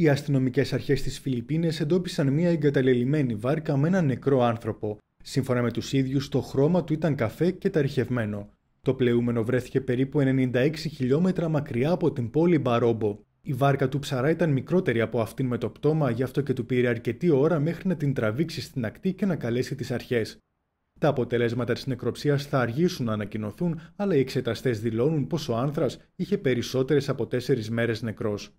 Οι αστυνομικές αρχές της Φιλιππίνες εντόπισαν μια εγκαταλελειμμένη βάρκα με έναν νεκρό άνθρωπο. Σύμφωνα με τους ίδιους, το χρώμα του ήταν καφέ και ταριχευμένο. Το πλεούμενο βρέθηκε περίπου 96 χιλιόμετρα μακριά από την πόλη Μπαρόμπο. Η βάρκα του ψαρά ήταν μικρότερη από αυτήν με το πτώμα, γι' αυτό και του πήρε αρκετή ώρα μέχρι να την τραβήξει στην ακτή και να καλέσει τις αρχές. Τα αποτελέσματα της νεκροψίας θα αργήσουν να ανακοινωθούν, αλλά οι εξεταστές δηλώνουν πως ο άνθρας είχε περισσότερες από 4 μέρες νεκρός.